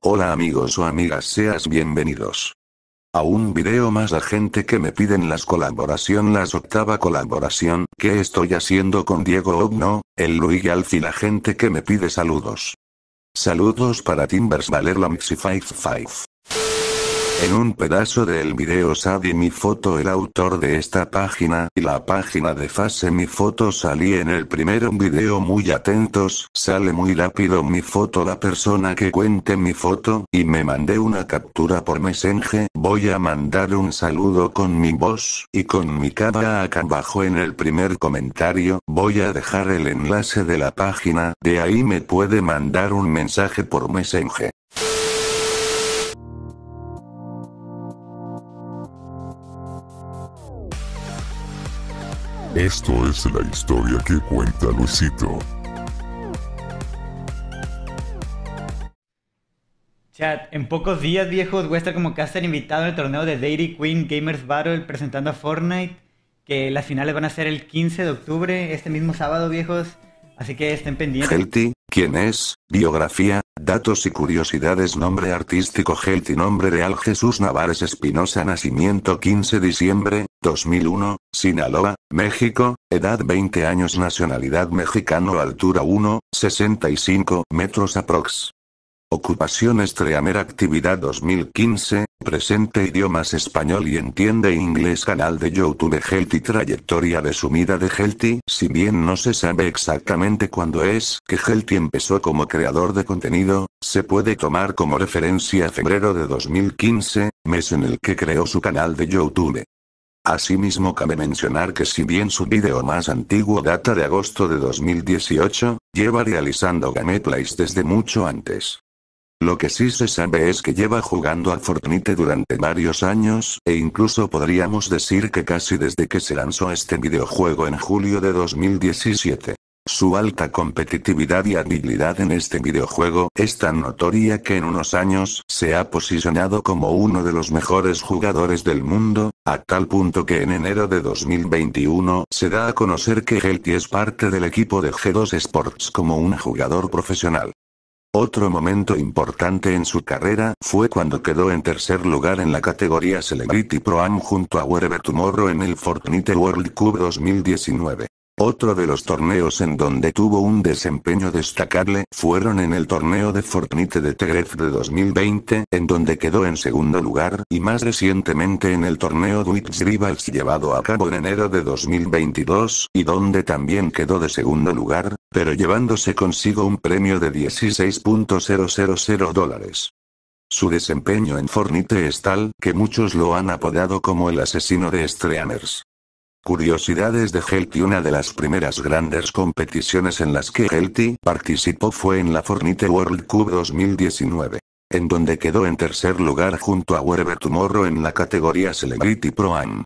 Hola amigos o amigas seas bienvenidos a un video más a gente que me piden las colaboración las octava colaboración que estoy haciendo con Diego Ogno, el Luigi y la gente que me pide saludos. Saludos para Timbers Valer la Five 5. En un pedazo del video salí mi foto el autor de esta página y la página de fase mi foto salí en el primer video muy atentos, sale muy rápido mi foto la persona que cuente mi foto, y me mandé una captura por mesenje, voy a mandar un saludo con mi voz, y con mi cara acá abajo en el primer comentario, voy a dejar el enlace de la página, de ahí me puede mandar un mensaje por mensaje. Esto es la historia que cuenta Luisito. Chat, en pocos días, viejos, voy a estar como caster invitado en el torneo de Dairy Queen Gamers Battle presentando a Fortnite. Que las finales van a ser el 15 de octubre, este mismo sábado, viejos. Así que estén pendientes. ¿quién es? Biografía, datos y curiosidades. Nombre artístico Gelti. Nombre real Jesús Navares Espinosa. Nacimiento 15 de diciembre, 2001, Sinaloa, México. Edad 20 años. Nacionalidad mexicano. Altura 1, 65 metros aprox. Ocupación Estreamer Actividad 2015, presente idiomas español y entiende inglés Canal de YouTube Healthy Trayectoria de sumida de Healthy Si bien no se sabe exactamente cuándo es que Healthy empezó como creador de contenido, se puede tomar como referencia febrero de 2015, mes en el que creó su canal de YouTube. Asimismo cabe mencionar que si bien su video más antiguo data de agosto de 2018, lleva realizando gameplays desde mucho antes. Lo que sí se sabe es que lleva jugando a Fortnite durante varios años, e incluso podríamos decir que casi desde que se lanzó este videojuego en julio de 2017. Su alta competitividad y habilidad en este videojuego es tan notoria que en unos años se ha posicionado como uno de los mejores jugadores del mundo, a tal punto que en enero de 2021 se da a conocer que Helty es parte del equipo de G2 Sports como un jugador profesional. Otro momento importante en su carrera fue cuando quedó en tercer lugar en la categoría Celebrity Pro Am junto a Wherever Tomorrow en el Fortnite World Cup 2019. Otro de los torneos en donde tuvo un desempeño destacable fueron en el torneo de Fortnite de Tegref de 2020, en donde quedó en segundo lugar, y más recientemente en el torneo Twitch Rivals llevado a cabo en enero de 2022, y donde también quedó de segundo lugar, pero llevándose consigo un premio de 16.000 dólares. Su desempeño en Fortnite es tal que muchos lo han apodado como el asesino de streamers. Curiosidades de Helty Una de las primeras grandes competiciones en las que Helty participó fue en la Fortnite World Cup 2019. En donde quedó en tercer lugar junto a Werber Tomorrow en la categoría Celebrity Pro Am.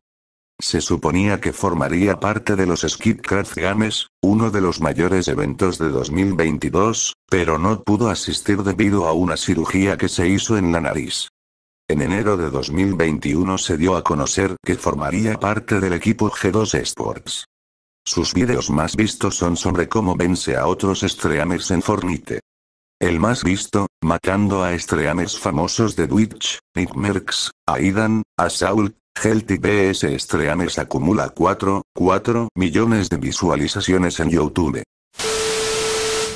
Se suponía que formaría parte de los Skipcraft Games, uno de los mayores eventos de 2022, pero no pudo asistir debido a una cirugía que se hizo en la nariz. En enero de 2021 se dio a conocer que formaría parte del equipo G2 Sports. Sus videos más vistos son sobre cómo vence a otros streamers en Fortnite. El más visto, matando a streamers famosos de Twitch, Mercs, Aidan, Assault, Healthy BS Streamers acumula 4,4 millones de visualizaciones en YouTube.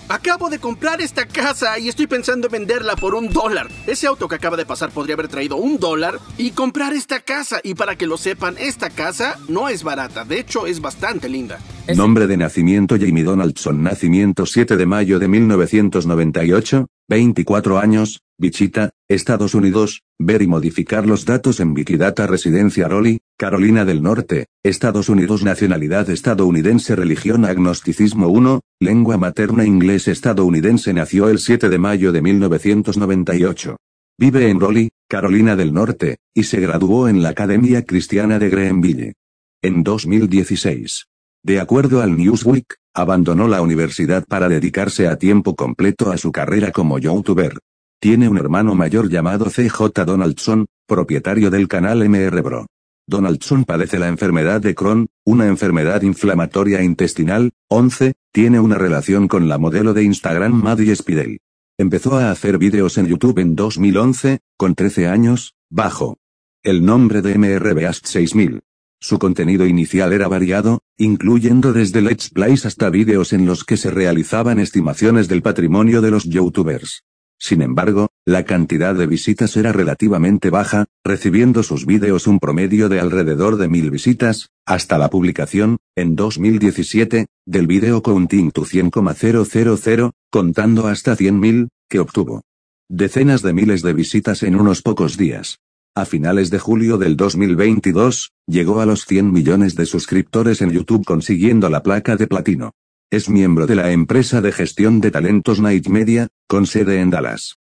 Acabo de comprar esta casa y estoy pensando en venderla por un dólar. Ese auto que acaba de pasar podría haber traído un dólar y comprar esta casa. Y para que lo sepan, esta casa no es barata, de hecho es bastante linda. Nombre de nacimiento Jamie Donaldson, nacimiento 7 de mayo de 1998, 24 años, Bichita, Estados Unidos, ver y modificar los datos en Wikidata Residencia Rolly. Carolina del Norte, Estados Unidos Nacionalidad estadounidense Religión Agnosticismo 1, Lengua materna inglés estadounidense Nació el 7 de mayo de 1998. Vive en Raleigh, Carolina del Norte, y se graduó en la Academia Cristiana de Greenville. En 2016. De acuerdo al Newsweek, abandonó la universidad para dedicarse a tiempo completo a su carrera como youtuber. Tiene un hermano mayor llamado CJ Donaldson, propietario del canal MR Bro. Donaldson padece la enfermedad de Crohn, una enfermedad inflamatoria intestinal. 11. Tiene una relación con la modelo de Instagram Maddie Spidel. Empezó a hacer vídeos en YouTube en 2011, con 13 años, bajo el nombre de MRBast 6000. Su contenido inicial era variado, incluyendo desde Let's Plays hasta vídeos en los que se realizaban estimaciones del patrimonio de los youtubers. Sin embargo, la cantidad de visitas era relativamente baja, recibiendo sus vídeos un promedio de alrededor de mil visitas, hasta la publicación, en 2017, del vídeo Counting to 100,000, contando hasta 100.000, que obtuvo decenas de miles de visitas en unos pocos días. A finales de julio del 2022, llegó a los 100 millones de suscriptores en YouTube consiguiendo la placa de platino. Es miembro de la empresa de gestión de talentos Night Media, con sede en Dallas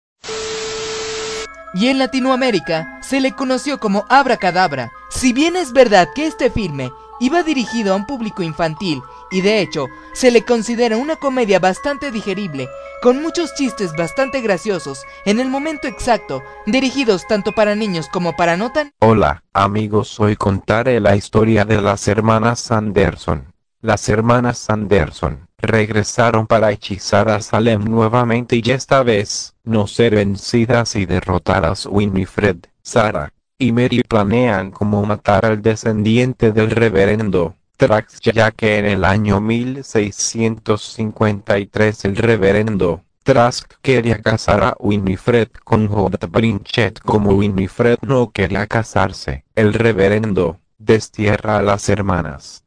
y en Latinoamérica se le conoció como Abracadabra. Si bien es verdad que este filme iba dirigido a un público infantil y de hecho se le considera una comedia bastante digerible, con muchos chistes bastante graciosos en el momento exacto, dirigidos tanto para niños como para notan. Hola, amigos, hoy contaré la historia de las hermanas Anderson. Las hermanas Anderson regresaron para hechizar a Salem nuevamente y esta vez no ser vencidas y derrotadas Winifred, Sarah y Mary planean como matar al descendiente del reverendo Trax ya que en el año 1653 el reverendo Trask quería casar a Winifred con Robert Brinchet como Winifred no quería casarse. El reverendo destierra a las hermanas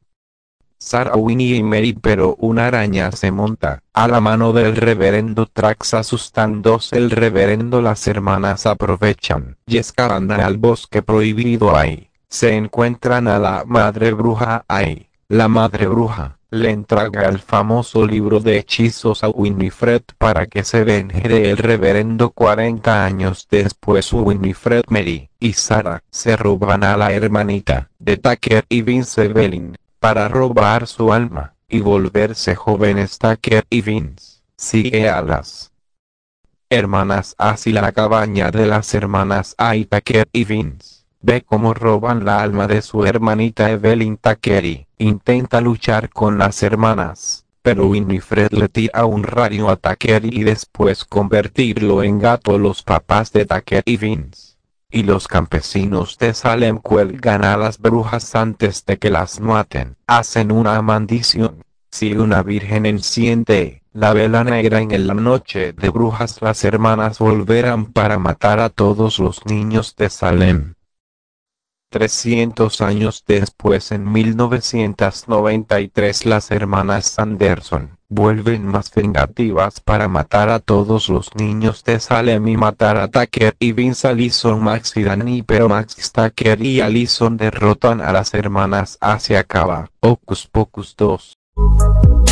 Winnie y Mary pero una araña se monta a la mano del reverendo Trax asustándose el reverendo las hermanas aprovechan y escapan al bosque prohibido ahí. Se encuentran a la madre bruja ahí. La madre bruja le entrega el famoso libro de hechizos a Winifred para que se de del reverendo 40 años después Winifred Mary y Sara se roban a la hermanita de Tucker y Vince Bellin para robar su alma y volverse jóvenes Tucker y Vince. Sigue a las hermanas así la cabaña de las hermanas Tucker y Vince. Ve cómo roban la alma de su hermanita Evelyn y, Intenta luchar con las hermanas, pero Winifred le tira un radio a Takeri y después convertirlo en gato los papás de Takeri y Vince y los campesinos de Salem cuelgan a las brujas antes de que las maten. Hacen una maldición, Si una virgen enciende la vela negra en la noche de brujas las hermanas volverán para matar a todos los niños de Salem. 300 años después en 1993 las hermanas Anderson vuelven más vengativas para matar a todos los niños de Salem y matar a Tucker y Vince Allison Max y Danny pero Max Tucker y Allison derrotan a las hermanas hacia acaba. Ocus Pocus 2